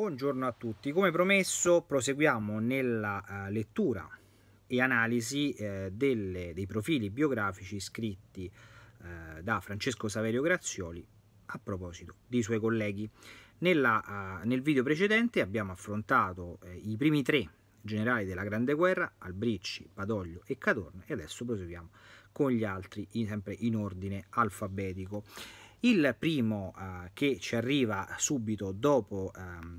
Buongiorno a tutti, come promesso proseguiamo nella uh, lettura e analisi eh, delle, dei profili biografici scritti eh, da Francesco Saverio Grazioli a proposito dei suoi colleghi. Nella, uh, nel video precedente abbiamo affrontato eh, i primi tre generali della Grande Guerra, Albricci, Padoglio e Cadorna e adesso proseguiamo con gli altri in, sempre in ordine alfabetico. Il primo eh, che ci arriva subito dopo ehm,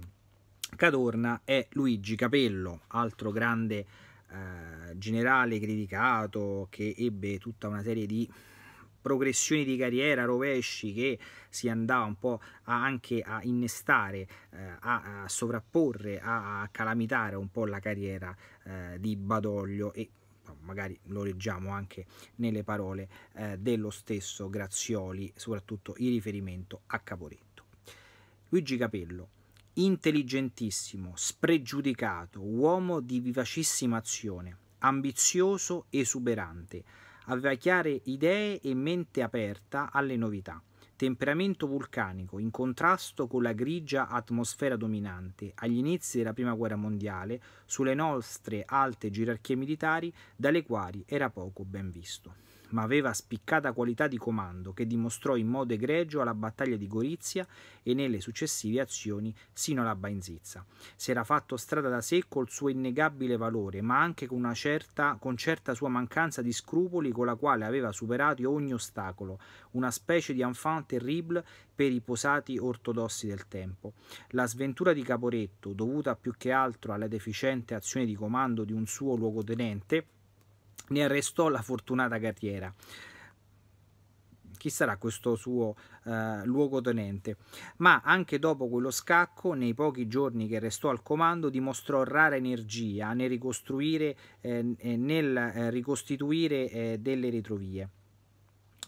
Cadorna è Luigi Capello, altro grande eh, generale criticato che ebbe tutta una serie di progressioni di carriera, rovesci che si andava un po' a anche a innestare, eh, a, a, sovrapporre, a, a calamitare un po' la carriera eh, di Badoglio e Certo, magari lo leggiamo anche nelle parole eh, dello stesso Grazioli, soprattutto in riferimento a Caporetto. Luigi Capello, intelligentissimo, spregiudicato, uomo di vivacissima azione, ambizioso, esuberante, aveva chiare idee e mente aperta alle novità temperamento vulcanico in contrasto con la grigia atmosfera dominante agli inizi della Prima Guerra Mondiale sulle nostre alte gerarchie militari dalle quali era poco ben visto ma aveva spiccata qualità di comando che dimostrò in modo egregio alla battaglia di Gorizia e nelle successive azioni sino alla Bainzizza. Si era fatto strada da sé col suo innegabile valore, ma anche con una certa, con certa sua mancanza di scrupoli con la quale aveva superato ogni ostacolo, una specie di enfant terrible per i posati ortodossi del tempo. La sventura di Caporetto, dovuta più che altro alla deficiente azione di comando di un suo luogotenente, ne arrestò la fortunata carriera. Chi sarà questo suo eh, luogotenente? Ma anche dopo quello scacco, nei pochi giorni che restò al comando, dimostrò rara energia nel ricostruire, eh, eh nel eh, ricostituire eh, delle retrovie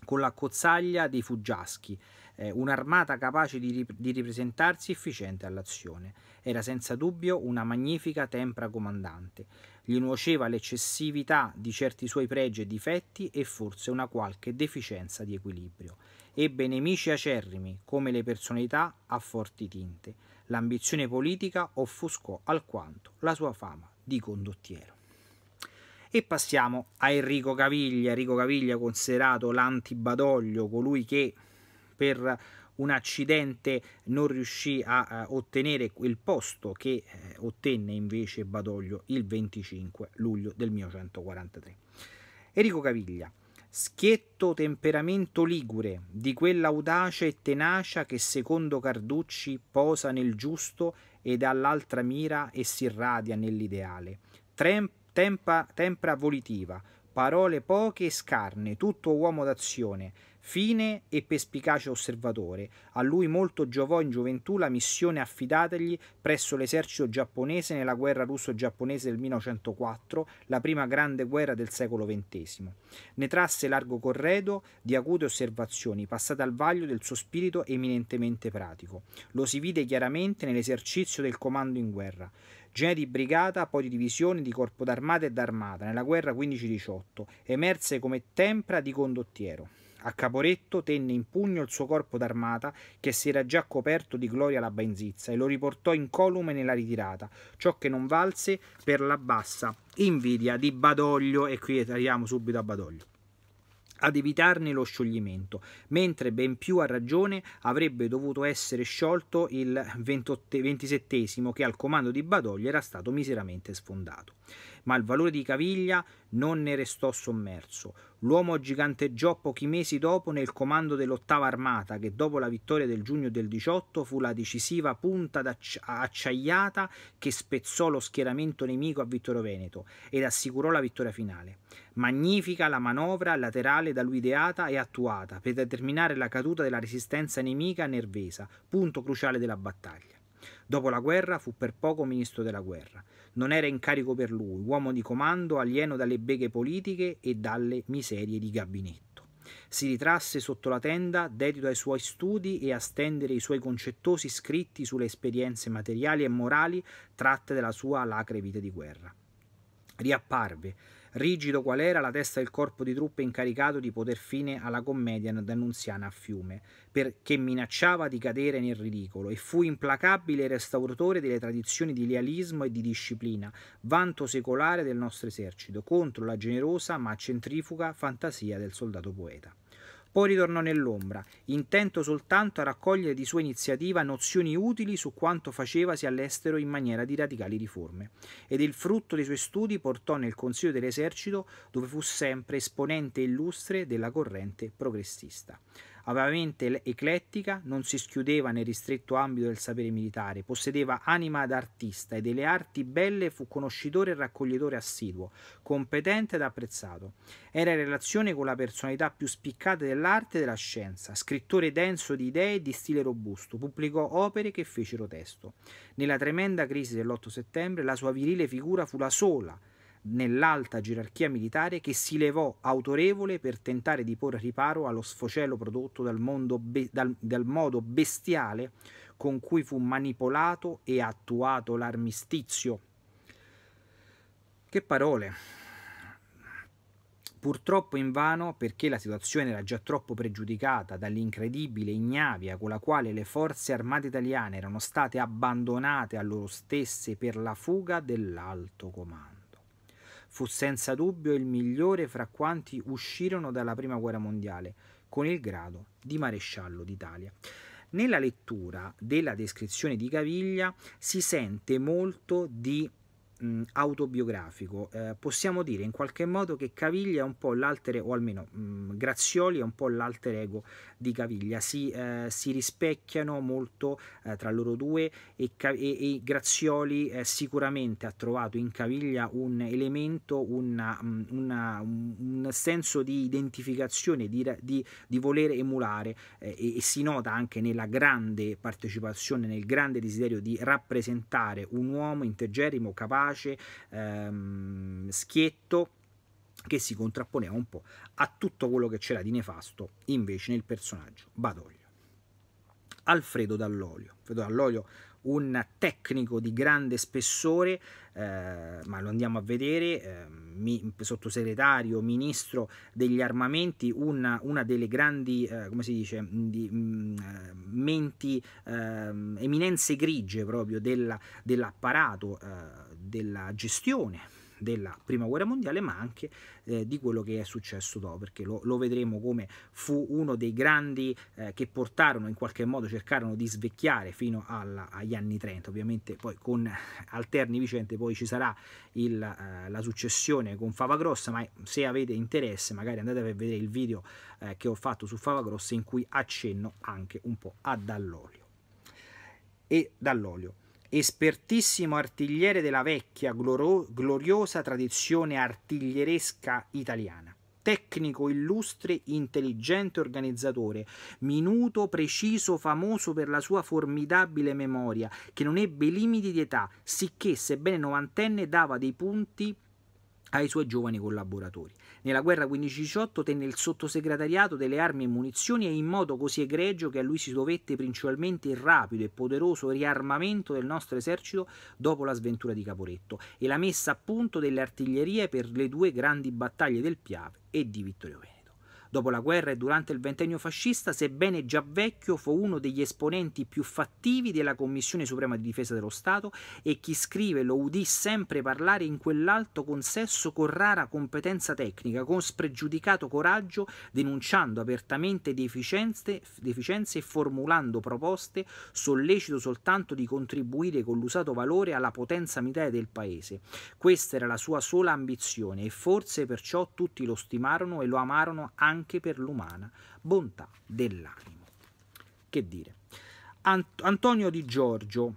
con l'accozzaglia dei fuggiaschi eh, un'armata capace di, rip di ripresentarsi efficiente all'azione. Era senza dubbio una magnifica tempra comandante. Gli nuoceva l'eccessività di certi suoi pregi e difetti e forse una qualche deficienza di equilibrio. Ebbe nemici acerrimi, come le personalità a forti tinte. L'ambizione politica offuscò alquanto la sua fama di condottiero. E passiamo a Enrico Caviglia, Enrico Caviglia considerato l'antibadoglio, colui che per un accidente non riuscì a, a eh, ottenere quel posto che eh, ottenne invece Badoglio il 25 luglio del 1943. Enrico Caviglia, schietto temperamento ligure di quell'audacia e tenacia che secondo Carducci posa nel giusto ed all'altra mira e si irradia nell'ideale. tempra volitiva, parole poche e scarne, tutto uomo d'azione, Fine e perspicace osservatore, a lui molto giovò in gioventù la missione affidatagli presso l'esercito giapponese nella guerra russo-giapponese del 1904, la prima grande guerra del secolo XX. Ne trasse largo corredo di acute osservazioni, passate al vaglio del suo spirito eminentemente pratico. Lo si vide chiaramente nell'esercizio del comando in guerra genere di brigata, poi di divisione, di corpo d'armata e d'armata, nella guerra 15-18, emerse come tempra di condottiero. A Caporetto tenne in pugno il suo corpo d'armata che si era già coperto di gloria la Bainzizza e lo riportò incolume nella ritirata, ciò che non valse per la bassa invidia di Badoglio e qui arriviamo subito a Badoglio ad evitarne lo scioglimento, mentre ben più a ragione avrebbe dovuto essere sciolto il 27 che al comando di Badoglio era stato miseramente sfondato ma il valore di Caviglia non ne restò sommerso. L'uomo giganteggiò pochi mesi dopo nel comando dell'ottava armata che dopo la vittoria del giugno del 18 fu la decisiva punta acciaiata che spezzò lo schieramento nemico a Vittorio Veneto ed assicurò la vittoria finale. Magnifica la manovra laterale da lui ideata e attuata per determinare la caduta della resistenza nemica nervesa, punto cruciale della battaglia. Dopo la guerra fu per poco ministro della guerra non era in carico per lui, uomo di comando alieno dalle beghe politiche e dalle miserie di gabinetto. Si ritrasse sotto la tenda, dedito ai suoi studi e a stendere i suoi concettosi scritti sulle esperienze materiali e morali tratte dalla sua alacre vita di guerra. Riapparve, rigido qual era la testa del corpo di truppe incaricato di poter fine alla commedia d'Annunziana a Fiume, perché minacciava di cadere nel ridicolo e fu implacabile restauratore delle tradizioni di lealismo e di disciplina, vanto secolare del nostro esercito, contro la generosa ma centrifuga fantasia del soldato poeta. Poi ritornò nell'ombra, intento soltanto a raccogliere di sua iniziativa nozioni utili su quanto facevasi all'estero in maniera di radicali riforme, ed il frutto dei suoi studi portò nel Consiglio dell'Esercito, dove fu sempre esponente illustre della corrente progressista. Aveva mente eclettica, non si schiudeva nel ristretto ambito del sapere militare, possedeva anima d'artista e delle arti belle fu conoscitore e raccoglitore assiduo, competente ed apprezzato. Era in relazione con la personalità più spiccata dell'arte e della scienza, scrittore denso di idee e di stile robusto, pubblicò opere che fecero testo. Nella tremenda crisi dell'8 settembre la sua virile figura fu la sola nell'alta gerarchia militare che si levò autorevole per tentare di porre riparo allo sfocelo prodotto dal, be- dal, dal modo bestiale con cui fu manipolato e attuato l'armistizio. Che parole! Purtroppo invano, perché la situazione era già troppo pregiudicata dall'incredibile ignavia con la quale le forze armate italiane erano state abbandonate a loro stesse per la fuga dell'alto comando. Fu senza dubbio il migliore fra quanti uscirono dalla Prima Guerra Mondiale, con il grado di maresciallo d'Italia. Nella lettura della descrizione di Caviglia si sente molto di mh, mm, autobiografico. Eh, possiamo dire in qualche modo che Caviglia è un po' l'altere, o almeno mh, mm, Grazioli è un po' l'alter ego di Caviglia, si, eh, si rispecchiano molto eh, tra loro due e, e, e Grazioli eh, sicuramente ha trovato in Caviglia un elemento, una, mm, una, un senso di identificazione, di, di, di voler emulare eh, e, e si nota anche nella grande partecipazione, nel grande desiderio di rappresentare un uomo integerrimo capace vivace, ehm, schietto, che si contrapponeva un po' a tutto quello che c'era di nefasto invece nel personaggio Badoglio. Alfredo Dall'Olio. Alfredo Dall'Olio un tecnico di grande spessore, eh, ma lo andiamo a vedere, eh, mi, sottosegretario, ministro degli armamenti, una, una delle grandi, eh, come si dice, di, mh, eh, menti, ehm, eminenze grigie proprio dell'apparato, della, eh, della gestione della prima guerra mondiale ma anche eh, di quello che è successo dopo perché lo, lo vedremo come fu uno dei grandi eh, che portarono in qualche modo cercarono di svecchiare fino alla, agli anni 30 ovviamente poi con alterni vicende poi ci sarà il, eh, la successione con Favagrossa ma se avete interesse magari andate a vedere il video eh, che ho fatto su Favagrossa in cui accenno anche un po' a Dall'olio e Dall'olio espertissimo artigliere della vecchia gloro- gloriosa tradizione artiglieresca italiana. Tecnico illustre, intelligente organizzatore, minuto, preciso, famoso per la sua formidabile memoria, che non ebbe limiti di età, sicché, sebbene novantenne, dava dei punti ai suoi giovani collaboratori. Nella guerra 15-18 tenne il sottosegretariato delle armi e munizioni e in modo così egregio che a lui si dovette principalmente il rapido e poderoso riarmamento del nostro esercito dopo la sventura di Caporetto e la messa a punto delle artiglierie per le due grandi battaglie del Piave e di Vittorio Veneto. Dopo la guerra e durante il ventennio fascista, sebbene già vecchio, fu uno degli esponenti più fattivi della Commissione Suprema di Difesa dello Stato e chi scrive lo udì sempre parlare in quell'alto consesso con rara competenza tecnica, con spregiudicato coraggio, denunciando apertamente deficienze, deficienze e formulando proposte sollecito soltanto di contribuire con l'usato valore alla potenza militare del paese. Questa era la sua sola ambizione e forse perciò tutti lo stimarono e lo amarono anche anche per l'umana bontà dell'animo. Che dire? Ant- Antonio di Giorgio,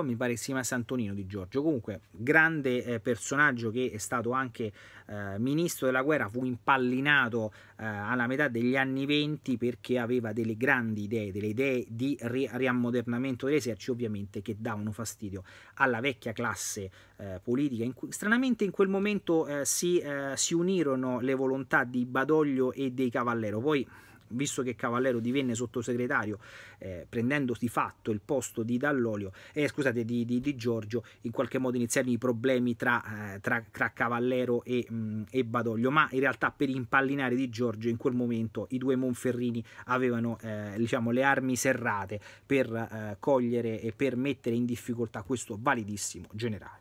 poi mi pare sia Santonino di Giorgio. Comunque, grande eh, personaggio che è stato anche eh, ministro della guerra, fu impallinato eh, alla metà degli anni venti perché aveva delle grandi idee, delle idee di ri riammodernamento dell'esercito, ovviamente che davano fastidio alla vecchia classe eh, politica. In stranamente in quel momento eh, si, eh, si unirono le volontà di Badoglio e dei Cavallero. Poi visto che Cavallero divenne sottosegretario eh, prendendo di fatto il posto di Dall'Olio, eh, scusate, di, di, di, Giorgio, in qualche modo iniziarono i problemi tra, eh, tra, tra Cavallero e, mh, mm, e, Badoglio, ma in realtà per impallinare di Giorgio in quel momento i due Monferrini avevano eh, diciamo, le armi serrate per eh, cogliere e per mettere in difficoltà questo validissimo generale.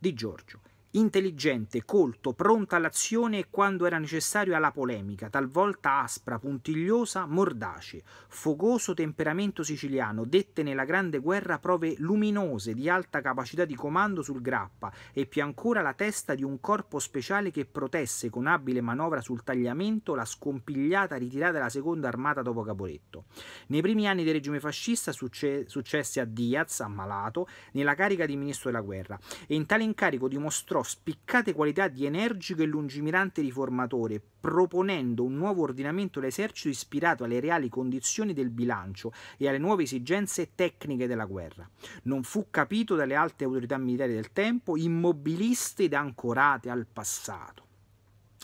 Di Giorgio intelligente, colto, pronto all'azione e quando era necessario alla polemica, talvolta aspra, puntigliosa, mordace. Fogoso temperamento siciliano, dette nella Grande Guerra prove luminose di alta capacità di comando sul grappa e più ancora la testa di un corpo speciale che protesse con abile manovra sul tagliamento la scompigliata ritirata della seconda armata dopo Caporetto. Nei primi anni del regime fascista succe- successe a Diaz, ammalato, nella carica di ministro della guerra e in tale incarico dimostrò dimostrò spiccate qualità di energico e lungimirante riformatore, proponendo un nuovo ordinamento dell'esercito ispirato alle reali condizioni del bilancio e alle nuove esigenze tecniche della guerra. Non fu capito dalle alte autorità militari del tempo, immobiliste ed ancorate al passato.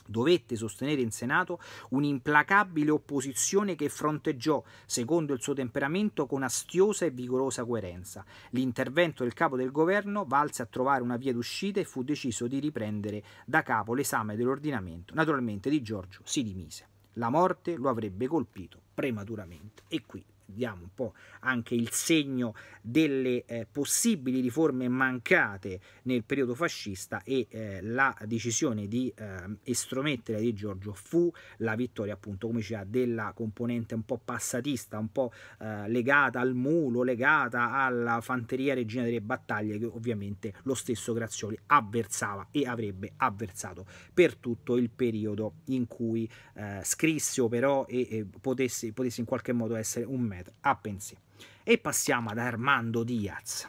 Dovette sostenere in Senato un'implacabile opposizione che fronteggiò, secondo il suo temperamento, con astiosa e vigorosa coerenza. L'intervento del capo del governo valse a trovare una via d'uscita e fu deciso di riprendere da capo l'esame dell'ordinamento. Naturalmente Di Giorgio si dimise. La morte lo avrebbe colpito prematuramente. E qui diamo un po' anche il segno delle eh, possibili riforme mancate nel periodo fascista e eh, la decisione di eh, estromettere Di Giorgio fu la vittoria appunto come diceva della componente un po' passatista, un po' eh, legata al mulo, legata alla fanteria regina delle battaglie che ovviamente lo stesso Grazioli avversava e avrebbe avversato per tutto il periodo in cui eh, scrisse, operò e, e potesse, potesse in qualche modo essere un mezzo a Pensé. E passiamo ad Armando Diaz,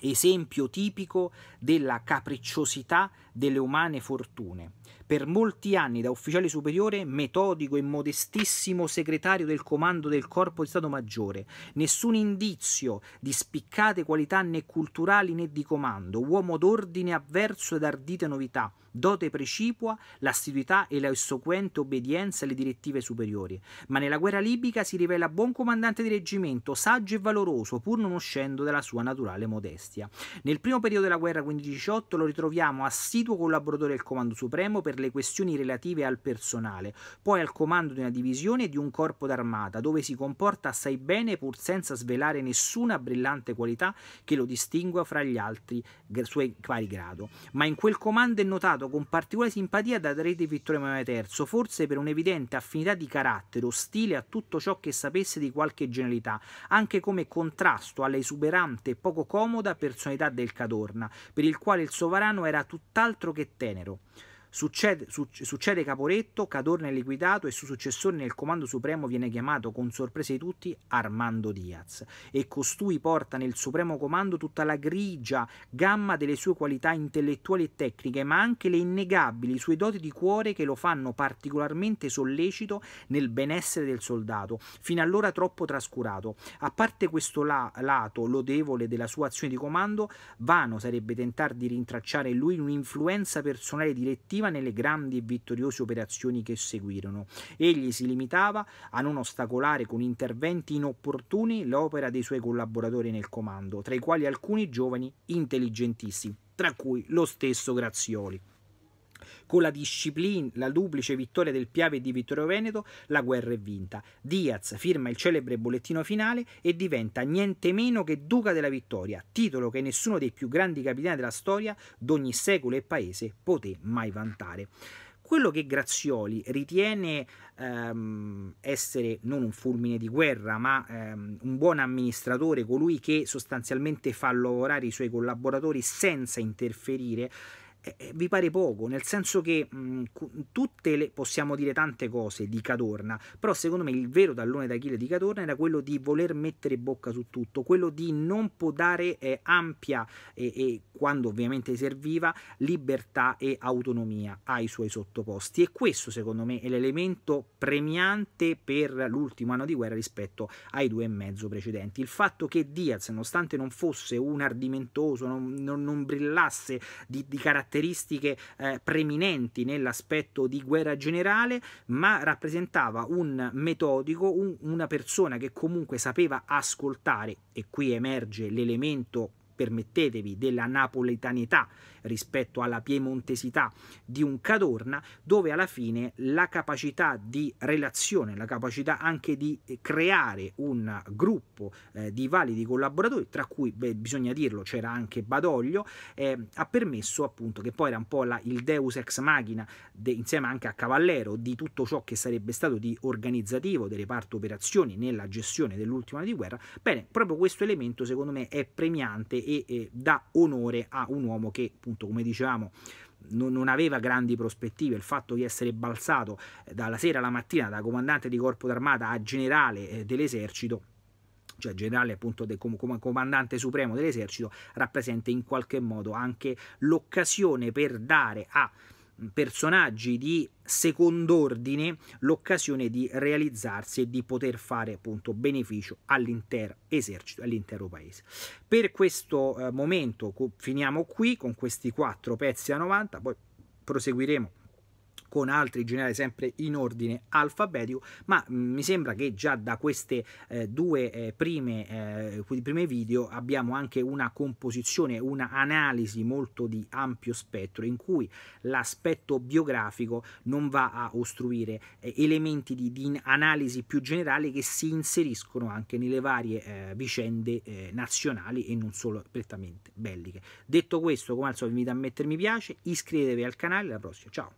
esempio tipico della capricciosità delle umane fortune, per molti anni da ufficiale superiore, metodico e modestissimo segretario del comando del Corpo di Stato Maggiore, nessun indizio di spiccate qualità né culturali né di comando, uomo d'ordine avverso ed ardite novità, dote precipua, l'assiduità e la essequente obbedienza alle direttive superiori. Ma nella guerra libica si rivela buon comandante di reggimento, saggio e valoroso, pur non uscendo dalla sua naturale modestia. Nel primo periodo della guerra 15-18 lo ritroviamo assiduo collaboratore del Comando Supremo per le questioni relative al personale, poi al comando di una divisione e di un corpo d'armata, dove si comporta assai bene pur senza svelare nessuna brillante qualità che lo distingua fra gli altri suoi pari grado. Ma in quel comando è notato con particolare simpatia da Rete Vittorio Emanuele III, forse per un'evidente affinità di carattere, ostile a tutto ciò che sapesse di qualche genialità, anche come contrasto alla esuberante e poco comoda personalità del Cadorna, per il quale il sovrano era tutt'altro che tenero. Succede, suc- succede Caporetto, Cadorna è liquidato e suo successore nel comando supremo viene chiamato, con sorpresa di tutti, Armando Diaz. E costui porta nel supremo comando tutta la grigia gamma delle sue qualità intellettuali e tecniche, ma anche le innegabili sue doti di cuore che lo fanno particolarmente sollecito nel benessere del soldato, fino allora troppo trascurato. A parte questo la- lato lodevole della sua azione di comando, vano sarebbe tentare di rintracciare in lui un'influenza personale direttiva attiva nelle grandi e vittoriose operazioni che seguirono. Egli si limitava a non ostacolare con interventi inopportuni l'opera dei suoi collaboratori nel comando, tra i quali alcuni giovani intelligentissimi, tra cui lo stesso Grazioli. Con la disciplina, la duplice vittoria del Piave e di Vittorio Veneto, la guerra è vinta. Diaz firma il celebre bollettino finale e diventa niente meno che Duca della Vittoria, titolo che nessuno dei più grandi capitani della storia d'ogni secolo e paese poté mai vantare quello che Grazioli ritiene ehm, essere non un fulmine di guerra, ma ehm, un buon amministratore, colui che sostanzialmente fa lavorare i suoi collaboratori senza interferire, eh, eh, vi pare poco, nel senso che mh, mm, tutte le, possiamo dire tante cose di Cadorna, però secondo me il vero tallone d'Achille di Cadorna era quello di voler mettere bocca su tutto, quello di non può dare eh, ampia e, e, quando ovviamente serviva libertà e autonomia ai suoi sottoposti e questo secondo me è l'elemento premiante per l'ultimo anno di guerra rispetto ai due e mezzo precedenti, il fatto che Diaz nonostante non fosse un ardimentoso, non, non, non brillasse di, di carattere caratteristiche eh, preminenti nell'aspetto di guerra generale, ma rappresentava un metodico, un, una persona che comunque sapeva ascoltare, e qui emerge l'elemento permettetevi, della napoletanità rispetto alla piemontesità di un Cadorna, dove alla fine la capacità di relazione, la capacità anche di creare un gruppo eh, di validi collaboratori, tra cui beh, bisogna dirlo c'era anche Badoglio, eh, ha permesso appunto che poi era un po' la, il deus ex machina de, insieme anche a Cavallero di tutto ciò che sarebbe stato di organizzativo delle parti operazioni nella gestione dell'ultima di guerra, bene, proprio questo elemento secondo me è premiante e e eh, dà onore a un uomo che, appunto, come dicevamo, non, non, aveva grandi prospettive, il fatto di essere balzato eh, dalla sera alla mattina da comandante di corpo d'armata a generale eh, dell'esercito cioè generale appunto del, come comandante supremo dell'esercito, rappresenta in qualche modo anche l'occasione per dare a personaggi di second'ordine l'occasione di realizzarsi e di poter fare appunto beneficio all'intero esercito, all'intero paese. Per questo eh, momento finiamo qui con questi quattro pezzi a 90, poi proseguiremo con altri generali sempre in ordine alfabetico, ma mm, mi sembra che già da queste eh, due eh, prime, eh, prime, video abbiamo anche una composizione, un'analisi molto di ampio spettro in cui l'aspetto biografico non va a ostruire eh, elementi di, di, analisi più generale che si inseriscono anche nelle varie eh, vicende eh, nazionali e non solo prettamente belliche. Detto questo, come al solito vi invito a mettermi piace, iscrivetevi al canale, alla prossima, ciao!